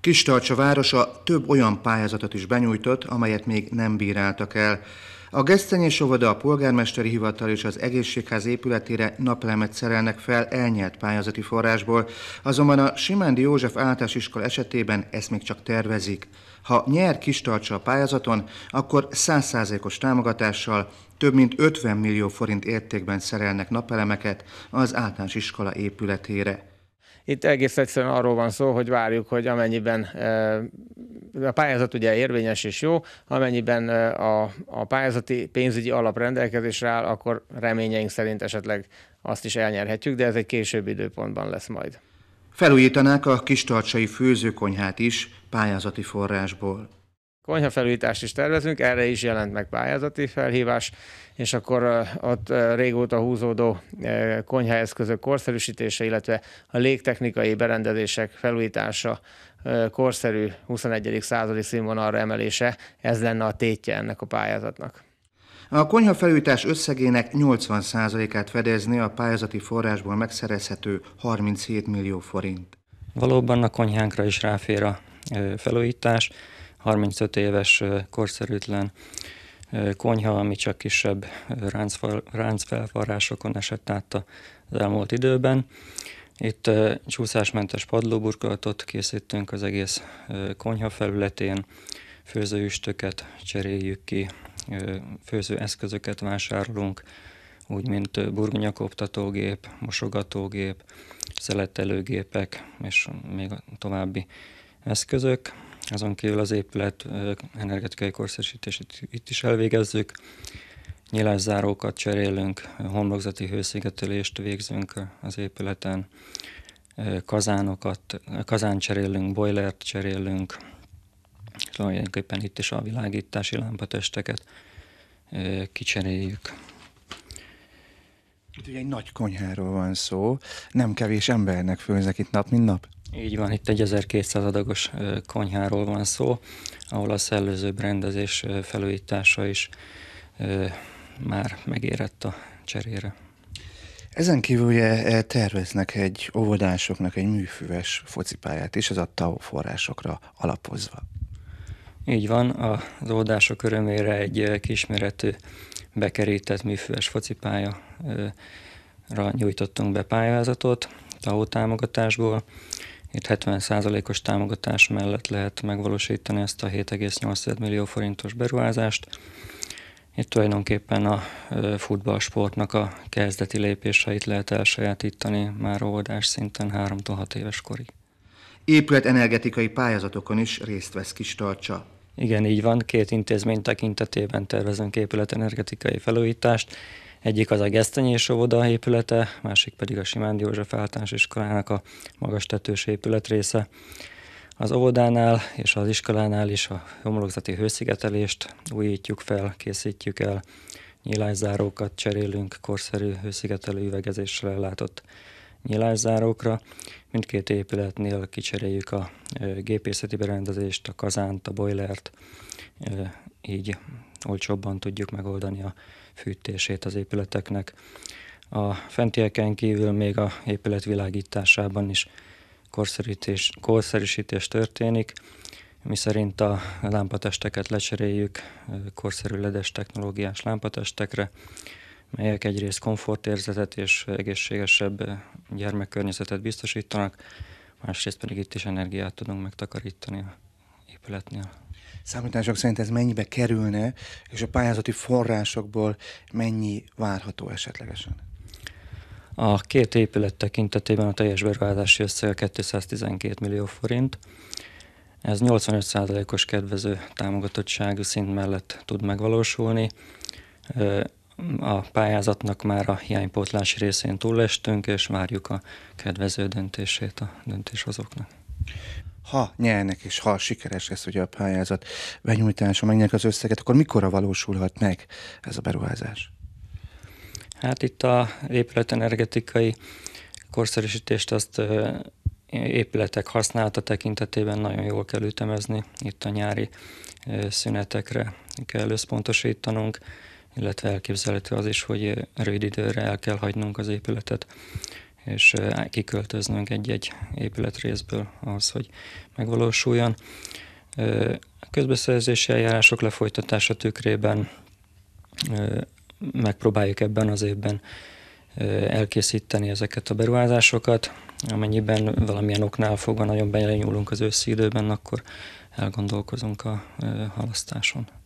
Kistarcsa városa több olyan pályázatot is benyújtott, amelyet még nem bíráltak el. A Gesztenyés óvoda, a polgármesteri hivatal és az egészségház épületére napelemet szerelnek fel elnyert pályázati forrásból, azonban a Simándi József általános iskola esetében ezt még csak tervezik. Ha nyer kistartsa a pályázaton, akkor 100%-os támogatással több mint 50 millió forint értékben szerelnek napelemeket az általános iskola épületére. Itt egész egyszerűen arról van szó, hogy várjuk, hogy amennyiben eh, a pályázat ugye érvényes és jó, amennyiben eh, a, a pályázati pénzügyi alap rendelkezésre áll, akkor reményeink szerint esetleg azt is elnyerhetjük, de ez egy későbbi időpontban lesz majd. Felújítanák a kistarcsai főzőkonyhát is pályázati forrásból konyhafelújítást is tervezünk, erre is jelent meg pályázati felhívás, és akkor ott régóta húzódó konyhaeszközök korszerűsítése, illetve a légtechnikai berendezések felújítása korszerű 21. századi színvonalra emelése, ez lenne a tétje ennek a pályázatnak. A konyha felújítás összegének 80%-át fedezni a pályázati forrásból megszerezhető 37 millió forint. Valóban a konyhánkra is ráfér a felújítás, 35 éves korszerűtlen konyha, ami csak kisebb ráncfelvarrásokon esett át az elmúlt időben. Itt csúszásmentes padlóburkolatot készítünk az egész konyha felületén, főzőüstöket cseréljük ki, főzőeszközöket vásárolunk, úgy mint burgonyakoptatógép, mosogatógép, szeletelőgépek és még további eszközök. Azon kívül az épület energetikai korszerűsítését itt is elvégezzük. Nyilászárókat cserélünk, homlokzati hőszigetelést végzünk az épületen, kazánokat, kazán cserélünk, boilert cserélünk, tulajdonképpen itt is a világítási lámpatesteket kicseréljük. Itt ugye egy nagy konyháról van szó, nem kevés embernek főznek itt nap, mint nap? Így van, itt egy 1200 adagos konyháról van szó, ahol a szellőző rendezés felújítása is már megérett a cserére. Ezen kívül ugye e, terveznek egy óvodásoknak egy műfüves focipályát is, ez a TAO forrásokra alapozva. Így van, az óvodások örömére egy kisméretű bekerített műfüves focipályára nyújtottunk be pályázatot TAO támogatásból, itt 70%-os támogatás mellett lehet megvalósítani ezt a 7,8 millió forintos beruházást. Itt tulajdonképpen a futballsportnak a kezdeti lépéseit lehet elsajátítani már óvodás szinten 3-6 éves korig. Épület energetikai pályázatokon is részt vesz kis tartsa. Igen, így van. Két intézmény tekintetében tervezünk épületenergetikai felújítást. Egyik az a és Ovoda épülete, másik pedig a Simán József általános iskolának a magas tetős épület része. Az óvodánál és az iskolánál is a homlokzati hőszigetelést újítjuk fel, készítjük el, nyílászárókat cserélünk, korszerű hőszigetelő üvegezéssel ellátott nyilászárókra. Mindkét épületnél kicseréljük a gépészeti berendezést, a kazánt, a boilert, így olcsóbban tudjuk megoldani a fűtését az épületeknek. A fentieken kívül még a épület világításában is korszerítés, korszerűsítés történik, mi szerint a lámpatesteket lecseréljük korszerű ledes technológiás lámpatestekre, melyek egyrészt komfortérzetet és egészségesebb gyermekkörnyezetet biztosítanak, másrészt pedig itt is energiát tudunk megtakarítani a épületnél. Számítások szerint ez mennyibe kerülne, és a pályázati forrásokból mennyi várható esetlegesen? A két épület tekintetében a teljes beruházási összeg 212 millió forint. Ez 85%-os kedvező támogatottságú szint mellett tud megvalósulni a pályázatnak már a hiánypótlás részén túlestünk, és várjuk a kedvező döntését a döntéshozóknak ha nyernek, és ha sikeres lesz ugye a pályázat benyújtása, megnyerik az összeget, akkor mikorra valósulhat meg ez a beruházás? Hát itt a épületenergetikai korszerűsítést azt épületek használata tekintetében nagyon jól kell ütemezni. Itt a nyári szünetekre kell összpontosítanunk illetve elképzelhető az is, hogy rövid időre el kell hagynunk az épületet, és kiköltöznünk egy-egy épületrészből ahhoz, hogy megvalósuljon. A közbeszerzési eljárások lefolytatása tükrében megpróbáljuk ebben az évben elkészíteni ezeket a beruházásokat. Amennyiben valamilyen oknál fogva nagyon benyúlunk az őszi időben, akkor elgondolkozunk a halasztáson.